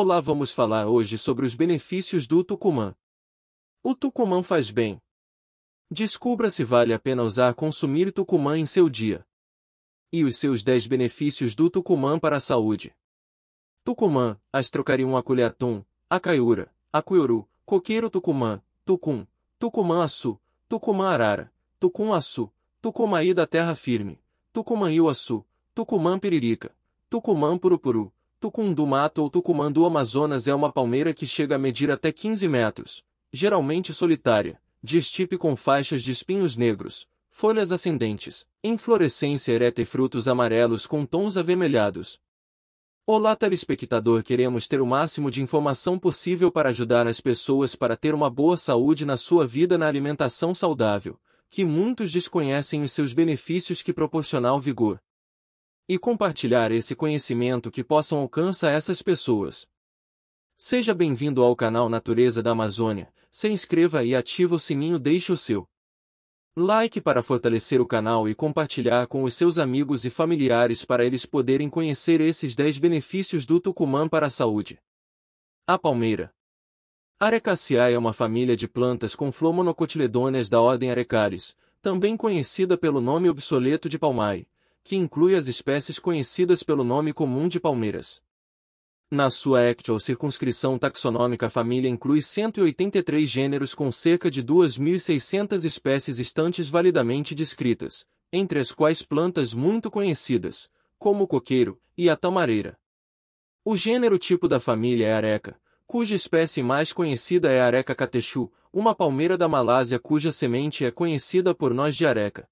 Olá, vamos falar hoje sobre os benefícios do Tucumã. O Tucumã faz bem. Descubra se vale a pena usar consumir Tucumã em seu dia. E os seus 10 benefícios do Tucumã para a saúde. Tucumã, as a caiura, Acaiura, Acuiuru, Coqueiro Tucumã, Tucum, Tucumã Açu, Tucumã Arara, Tucum Açu, Tucumaí da Terra Firme, Tucumã Iuaçu, Tucumã Piririca, Tucumã Purupuru, Tucum do Mato ou Tucumã do Amazonas é uma palmeira que chega a medir até 15 metros, geralmente solitária, de estipe com faixas de espinhos negros, folhas ascendentes, inflorescência ereta e frutos amarelos com tons avermelhados. Olá, telespectador, queremos ter o máximo de informação possível para ajudar as pessoas para ter uma boa saúde na sua vida na alimentação saudável, que muitos desconhecem os seus benefícios que proporcional vigor, e compartilhar esse conhecimento que possam alcançar essas pessoas. Seja bem-vindo ao canal Natureza da Amazônia, se inscreva e ative o sininho deixe o seu like para fortalecer o canal e compartilhar com os seus amigos e familiares para eles poderem conhecer esses 10 benefícios do Tucumã para a saúde. A palmeira Arecaceae é uma família de plantas com flor monocotiledôneas da ordem Arecaris, também conhecida pelo nome obsoleto de palmae, que inclui as espécies conhecidas pelo nome comum de palmeiras. Na sua actual circunscrição taxonômica a família inclui 183 gêneros com cerca de 2.600 espécies estantes validamente descritas, entre as quais plantas muito conhecidas, como o coqueiro e a tamareira. O gênero tipo da família é areca, cuja espécie mais conhecida é a areca catechu, uma palmeira da Malásia cuja semente é conhecida por nós de areca.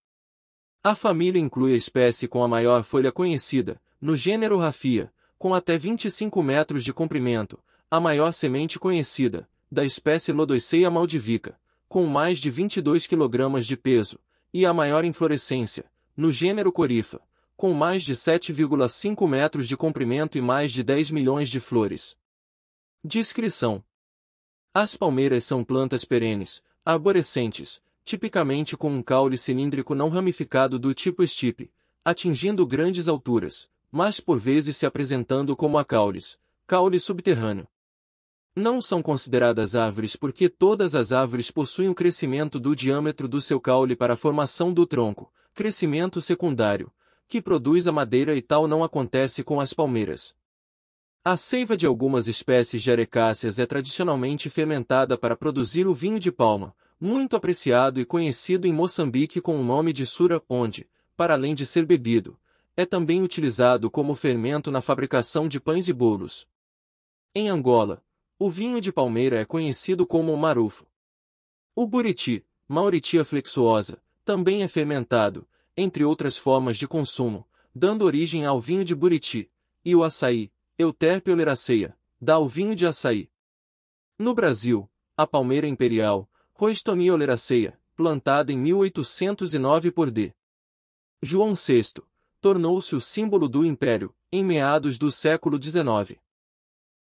A família inclui a espécie com a maior folha conhecida, no gênero Raffia, com até 25 metros de comprimento, a maior semente conhecida, da espécie Lodoicea maldivica, com mais de 22 kg de peso, e a maior inflorescência, no gênero Corifa, com mais de 7,5 metros de comprimento e mais de 10 milhões de flores. Descrição: As palmeiras são plantas perenes, arborescentes, tipicamente com um caule cilíndrico não ramificado do tipo estipe, atingindo grandes alturas, mas por vezes se apresentando como acaules, caule subterrâneo. Não são consideradas árvores porque todas as árvores possuem o um crescimento do diâmetro do seu caule para a formação do tronco, crescimento secundário, que produz a madeira e tal não acontece com as palmeiras. A seiva de algumas espécies de arecáceas é tradicionalmente fermentada para produzir o vinho de palma, muito apreciado e conhecido em Moçambique com o nome de sura, onde, para além de ser bebido, é também utilizado como fermento na fabricação de pães e bolos. Em Angola, o vinho de palmeira é conhecido como o marufo. O buriti, mauritia flexuosa, também é fermentado, entre outras formas de consumo, dando origem ao vinho de buriti, e o açaí, euterpe oleracea, dá ao vinho de açaí. No Brasil, a palmeira imperial, Roistonia oleracea, plantada em 1809 por D. João VI, tornou-se o símbolo do império, em meados do século XIX.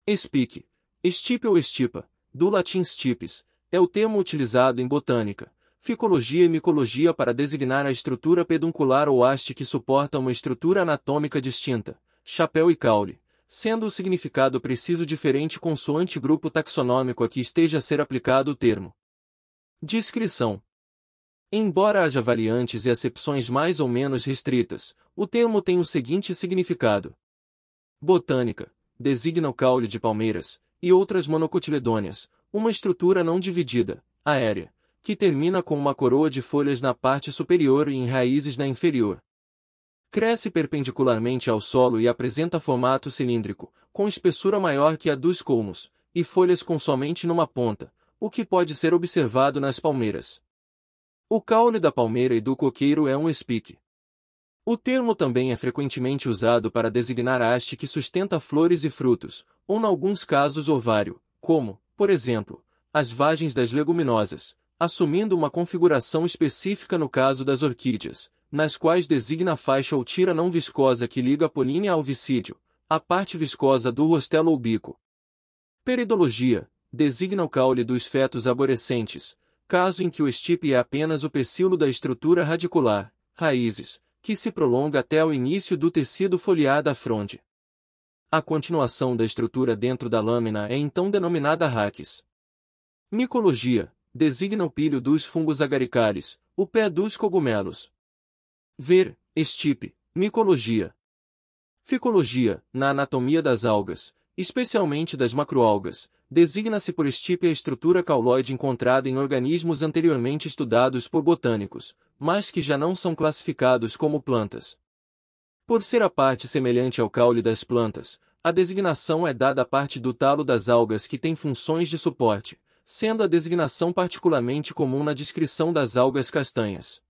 Espique, estipe ou estipa, do latim stipes, é o termo utilizado em botânica, ficologia e micologia para designar a estrutura peduncular ou haste que suporta uma estrutura anatômica distinta, chapéu e caule, sendo o significado preciso diferente consoante grupo taxonômico a que esteja a ser aplicado o termo. Descrição Embora haja variantes e acepções mais ou menos restritas, o termo tem o seguinte significado. Botânica designa o caule de palmeiras e outras monocotiledôneas, uma estrutura não dividida, aérea, que termina com uma coroa de folhas na parte superior e em raízes na inferior. Cresce perpendicularmente ao solo e apresenta formato cilíndrico, com espessura maior que a dos colmos, e folhas com somente numa ponta, o que pode ser observado nas palmeiras. O caule da palmeira e do coqueiro é um espique. O termo também é frequentemente usado para designar a haste que sustenta flores e frutos, ou em alguns casos ovário, como, por exemplo, as vagens das leguminosas, assumindo uma configuração específica no caso das orquídeas, nas quais designa a faixa ou tira não viscosa que liga a polínea ao vicídio, a parte viscosa do rostelo ou bico. Peridologia, designa o caule dos fetos aborescentes, caso em que o estipe é apenas o pecíolo da estrutura radicular, raízes, que se prolonga até o início do tecido foliar da fronde. A continuação da estrutura dentro da lâmina é então denominada raquis. Micologia designa o pilho dos fungos agaricales, o pé dos cogumelos. Ver, estipe, micologia. Ficologia, na anatomia das algas, especialmente das macroalgas, designa-se por estipe a estrutura cauloide encontrada em organismos anteriormente estudados por botânicos, mas que já não são classificados como plantas. Por ser a parte semelhante ao caule das plantas, a designação é dada à parte do talo das algas que tem funções de suporte, sendo a designação particularmente comum na descrição das algas castanhas.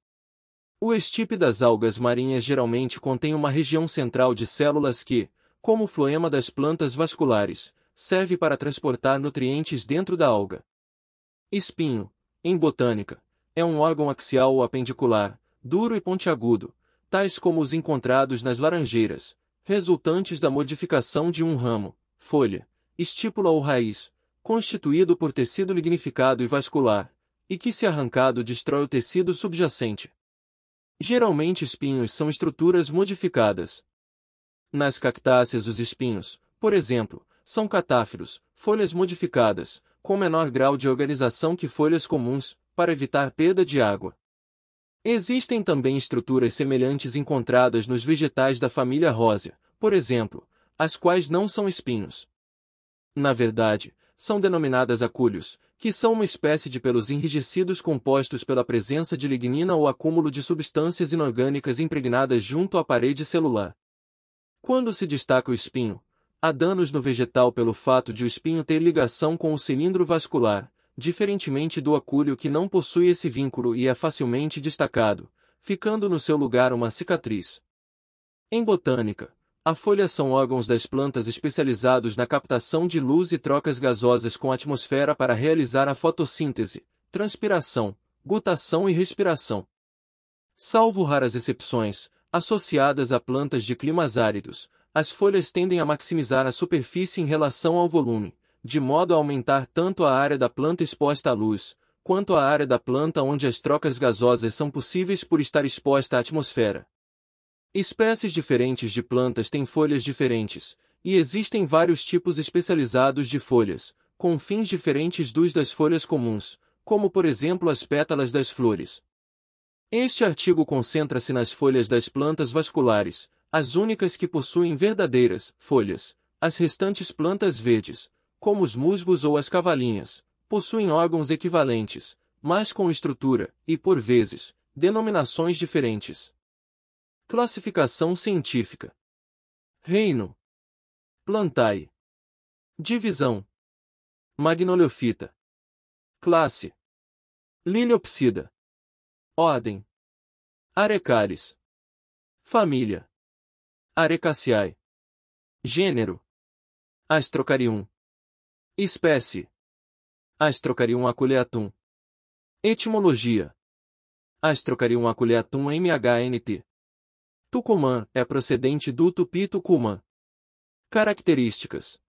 O estipe das algas marinhas geralmente contém uma região central de células que, como o floema das plantas vasculares, serve para transportar nutrientes dentro da alga. Espinho, em botânica, é um órgão axial ou apendicular, duro e pontiagudo, tais como os encontrados nas laranjeiras, resultantes da modificação de um ramo, folha, estípula ou raiz, constituído por tecido lignificado e vascular, e que se arrancado destrói o tecido subjacente. Geralmente espinhos são estruturas modificadas. Nas cactáceas os espinhos, por exemplo, são catáfilos, folhas modificadas, com menor grau de organização que folhas comuns, para evitar perda de água. Existem também estruturas semelhantes encontradas nos vegetais da família rósea, por exemplo, as quais não são espinhos. Na verdade, são denominadas acúlios, que são uma espécie de pelos enrijecidos compostos pela presença de lignina ou acúmulo de substâncias inorgânicas impregnadas junto à parede celular. Quando se destaca o espinho, Há danos no vegetal pelo fato de o espinho ter ligação com o cilindro vascular, diferentemente do acúlio que não possui esse vínculo e é facilmente destacado, ficando no seu lugar uma cicatriz. Em botânica, a folha são órgãos das plantas especializados na captação de luz e trocas gasosas com a atmosfera para realizar a fotossíntese, transpiração, gutação e respiração. Salvo raras exceções, associadas a plantas de climas áridos, as folhas tendem a maximizar a superfície em relação ao volume, de modo a aumentar tanto a área da planta exposta à luz, quanto a área da planta onde as trocas gasosas são possíveis por estar exposta à atmosfera. Espécies diferentes de plantas têm folhas diferentes, e existem vários tipos especializados de folhas, com fins diferentes dos das folhas comuns, como por exemplo as pétalas das flores. Este artigo concentra-se nas folhas das plantas vasculares, as únicas que possuem verdadeiras folhas, as restantes plantas verdes, como os musgos ou as cavalinhas, possuem órgãos equivalentes, mas com estrutura, e por vezes, denominações diferentes. Classificação científica: Reino, Plantae, Divisão, Magnoliofita, Classe, Liliopsida, Ordem, Arecares Família. Arecaceae. Gênero. Astrocarium. Espécie. Astrocarium aculeatum. Etimologia. Astrocarium aculeatum MHNT. Tucumã é procedente do Tupi-Tucumã. Características.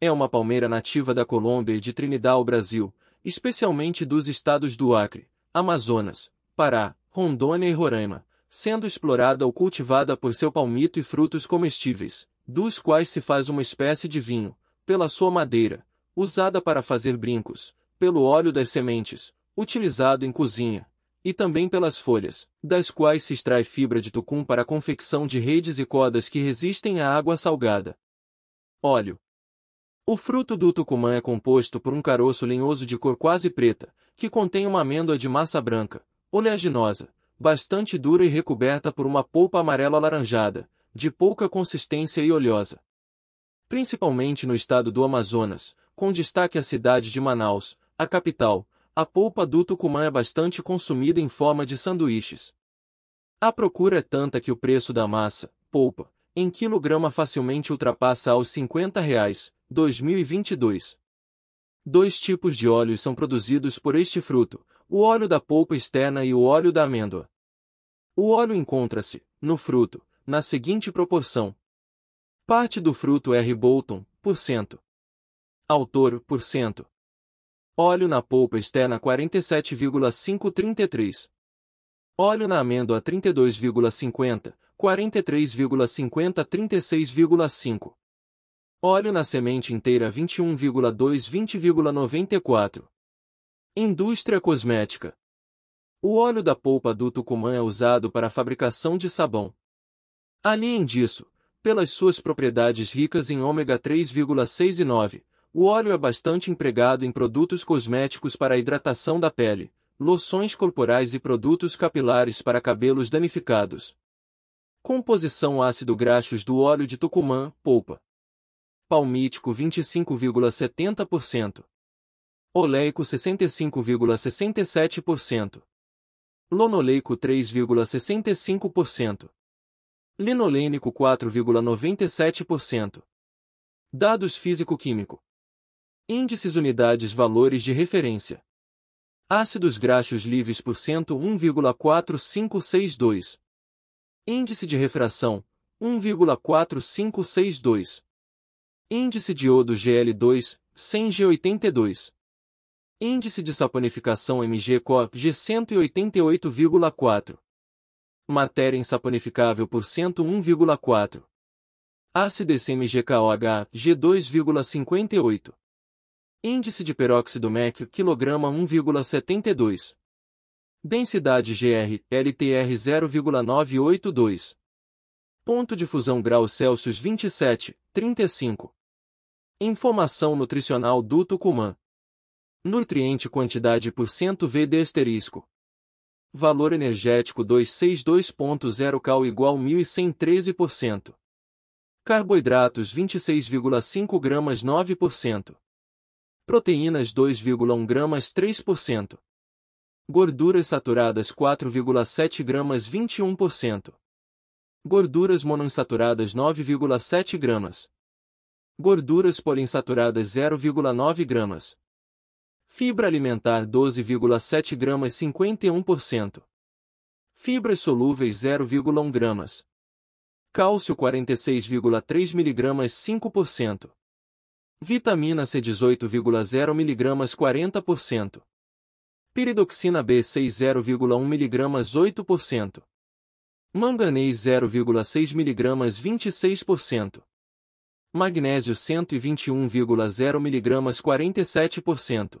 É uma palmeira nativa da Colômbia e de Trinidad ao Brasil, especialmente dos estados do Acre, Amazonas, Pará, Rondônia e Roraima, sendo explorada ou cultivada por seu palmito e frutos comestíveis, dos quais se faz uma espécie de vinho, pela sua madeira, usada para fazer brincos, pelo óleo das sementes, utilizado em cozinha, e também pelas folhas, das quais se extrai fibra de tucum para a confecção de redes e cordas que resistem à água salgada. Óleo. O fruto do tucumã é composto por um caroço linhoso de cor quase preta, que contém uma amêndoa de massa branca, oleaginosa, bastante dura e recoberta por uma polpa amarela alaranjada, de pouca consistência e oleosa. Principalmente no estado do Amazonas, com destaque a cidade de Manaus, a capital, a polpa do Tucumã é bastante consumida em forma de sanduíches. A procura é tanta que o preço da massa, polpa, em quilograma facilmente ultrapassa aos R$ 50, reais, 2022. Dois tipos de óleos são produzidos por este fruto, o óleo da polpa externa e o óleo da amêndoa. O óleo encontra-se, no fruto, na seguinte proporção. Parte do fruto é R. Bolton, por cento. Autor, por cento. Óleo na polpa externa 47,533. Óleo na amêndoa 32,50, 43,50, 36,5. Óleo na semente inteira 21,2, 20,94. Indústria cosmética. O óleo da polpa do Tucumã é usado para a fabricação de sabão. Além disso, pelas suas propriedades ricas em ômega 3,6 e 9, o óleo é bastante empregado em produtos cosméticos para a hidratação da pele, loções corporais e produtos capilares para cabelos danificados. Composição ácido graxos do óleo de Tucumã, polpa. Palmítico 25,70% oleico 65,67%, lonoleico 3,65%, linolênico 4,97%. Dados físico-químico. Índices unidades valores de referência. Ácidos graxos livres por cento 1,4562. Índice de refração 1,4562. Índice de iodo GL2 100G82. Índice de saponificação MG Corp G 188,4. Matéria insaponificável por 101,4. Acidez MGKOH G 2,58. Índice de peróxido MEC quilograma 1,72. Densidade GR LTR 0,982. Ponto de fusão graus Celsius 27, 35. Informação nutricional do Tucumã. Nutriente quantidade por cento VD asterisco. Valor energético 262.0 cal igual 1113%. Carboidratos 26,5 gramas 9%. Proteínas 2,1 gramas 3%. Gorduras saturadas 4,7 gramas 21%. Gorduras monoinsaturadas 9,7 gramas. Gorduras poliinsaturadas 0,9 gramas. Fibra alimentar 12,7 gramas 51%. Fibras solúveis 0,1 gramas. Cálcio 46,3 miligramas 5%. Vitamina C 18,0 miligramas 40%. Piridoxina B 6 0,1 miligramas 8%. Manganês 0,6 miligramas 26%. Magnésio 121,0 miligramas 47%.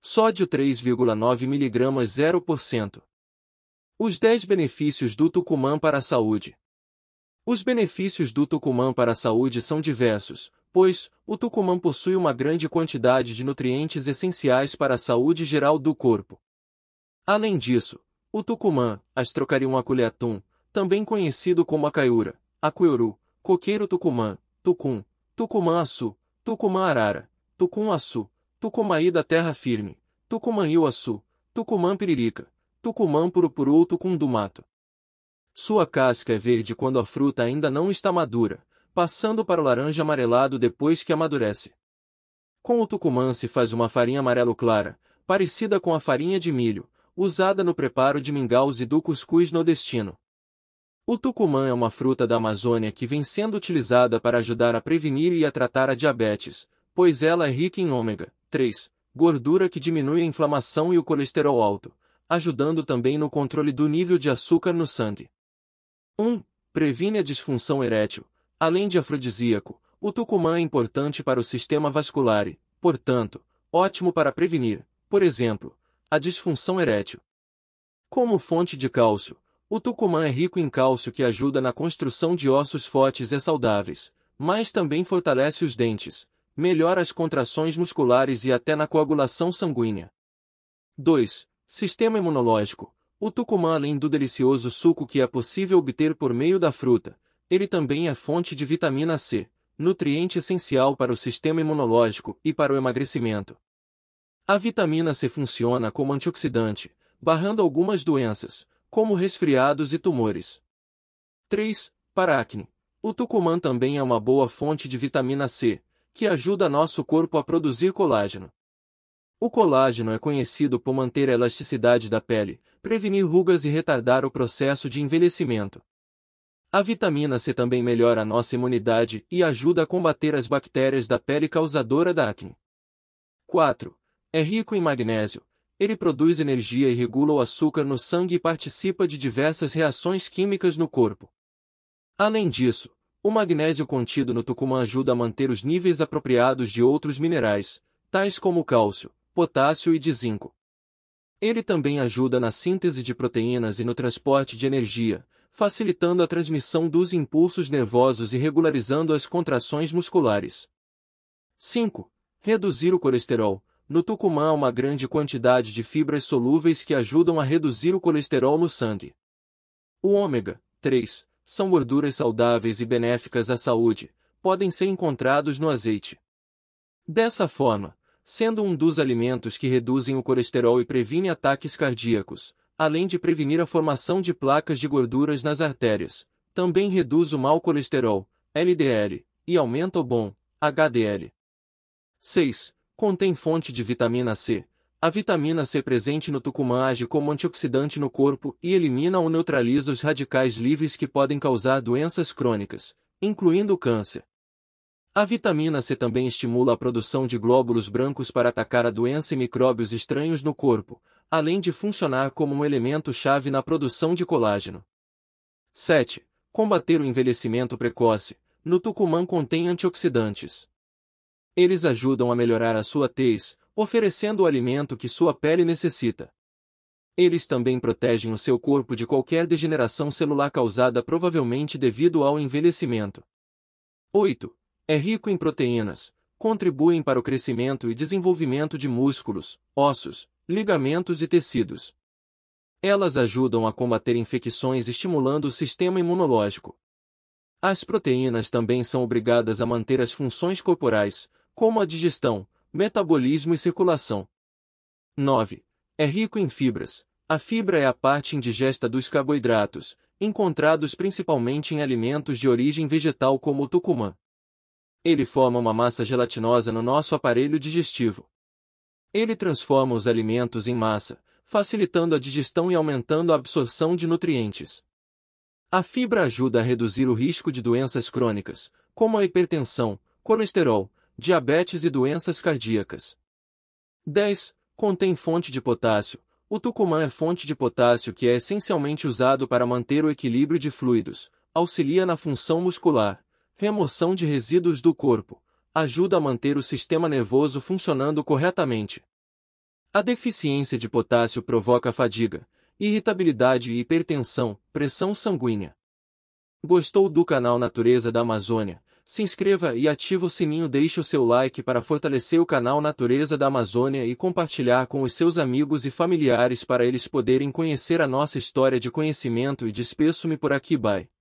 sódio 3,9 mg 0%. Os 10 benefícios do Tucumã para a saúde. Os benefícios do Tucumã para a saúde são diversos, pois o Tucumã possui uma grande quantidade de nutrientes essenciais para a saúde geral do corpo. Além disso, o Tucumã, Astrocarium aculeatum, também conhecido como acaiura, acuiuru, coqueiro Tucumã, tucum, Tucumã-açu, Tucumã-arara, Tucum-açu, Tucumaí da Terra Firme, Tucumã Iuaçu, Tucumã Piririca, Tucumã Purupuru Tucum do Mato. Sua casca é verde quando a fruta ainda não está madura, passando para o laranja amarelado depois que amadurece. Com o tucumã se faz uma farinha amarelo clara, parecida com a farinha de milho, usada no preparo de mingaus e do cuscuz nordestino. O tucumã é uma fruta da Amazônia que vem sendo utilizada para ajudar a prevenir e a tratar a diabetes, pois ela é rica em ômega 3. Gordura que diminui a inflamação e o colesterol alto, ajudando também no controle do nível de açúcar no sangue. 1. Previne a disfunção erétil. Além de afrodisíaco, o tucumã é importante para o sistema vascular e, portanto, ótimo para prevenir, por exemplo, a disfunção erétil. Como fonte de cálcio, o tucumã é rico em cálcio que ajuda na construção de ossos fortes e saudáveis, mas também fortalece os dentes, melhora as contrações musculares e até na coagulação sanguínea. 2. Sistema imunológico. O tucumã, além do delicioso suco que é possível obter por meio da fruta, ele também é fonte de vitamina C, nutriente essencial para o sistema imunológico e para o emagrecimento. A vitamina C funciona como antioxidante, barrando algumas doenças, como resfriados e tumores. 3. Para acne. O tucumã também é uma boa fonte de vitamina C, que ajuda nosso corpo a produzir colágeno. O colágeno é conhecido por manter a elasticidade da pele, prevenir rugas e retardar o processo de envelhecimento. A vitamina C também melhora a nossa imunidade e ajuda a combater as bactérias da pele causadora da acne. 4. É rico em magnésio. Ele produz energia e regula o açúcar no sangue e participa de diversas reações químicas no corpo. Além disso, o magnésio contido no tucumã ajuda a manter os níveis apropriados de outros minerais, tais como cálcio, potássio e de zinco. Ele também ajuda na síntese de proteínas e no transporte de energia, facilitando a transmissão dos impulsos nervosos e regularizando as contrações musculares. 5. Reduzir o colesterol. No tucumã há uma grande quantidade de fibras solúveis que ajudam a reduzir o colesterol no sangue. O ômega 3 são gorduras saudáveis e benéficas à saúde, podem ser encontrados no azeite. Dessa forma, sendo um dos alimentos que reduzem o colesterol e previne ataques cardíacos, além de prevenir a formação de placas de gorduras nas artérias, também reduz o mau colesterol, LDL, e aumenta o bom, HDL. 6. Contém fonte de vitamina C, a vitamina C presente no tucumã age como antioxidante no corpo e elimina ou neutraliza os radicais livres que podem causar doenças crônicas, incluindo o câncer. A vitamina C também estimula a produção de glóbulos brancos para atacar a doença e micróbios estranhos no corpo, além de funcionar como um elemento-chave na produção de colágeno. 7. Combater o envelhecimento precoce. No Tucumã contém antioxidantes. Eles ajudam a melhorar a sua tez, oferecendo o alimento que sua pele necessita. Eles também protegem o seu corpo de qualquer degeneração celular causada provavelmente devido ao envelhecimento. 8. É rico em proteínas, contribuem para o crescimento e desenvolvimento de músculos, ossos, ligamentos e tecidos. Elas ajudam a combater infecções estimulando o sistema imunológico. As proteínas também são obrigadas a manter as funções corporais, como a digestão, metabolismo e circulação. 9. É rico em fibras. A fibra é a parte indigesta dos carboidratos, encontrados principalmente em alimentos de origem vegetal como o tucumã. Ele forma uma massa gelatinosa no nosso aparelho digestivo. Ele transforma os alimentos em massa, facilitando a digestão e aumentando a absorção de nutrientes. A fibra ajuda a reduzir o risco de doenças crônicas, como a hipertensão, colesterol, diabetes e doenças cardíacas. 10. Contém fonte de potássio. O tucumã é fonte de potássio que é essencialmente usado para manter o equilíbrio de fluidos, auxilia na função muscular, remoção de resíduos do corpo, ajuda a manter o sistema nervoso funcionando corretamente. A deficiência de potássio provoca fadiga, irritabilidade e hipertensão, pressão sanguínea. Gostou do canal Natureza da Amazônia? se inscreva e ative o sininho deixe o seu like para fortalecer o canal Natureza da Amazônia e compartilhar com os seus amigos e familiares para eles poderem conhecer a nossa história de conhecimento e despeço-me por aqui bye.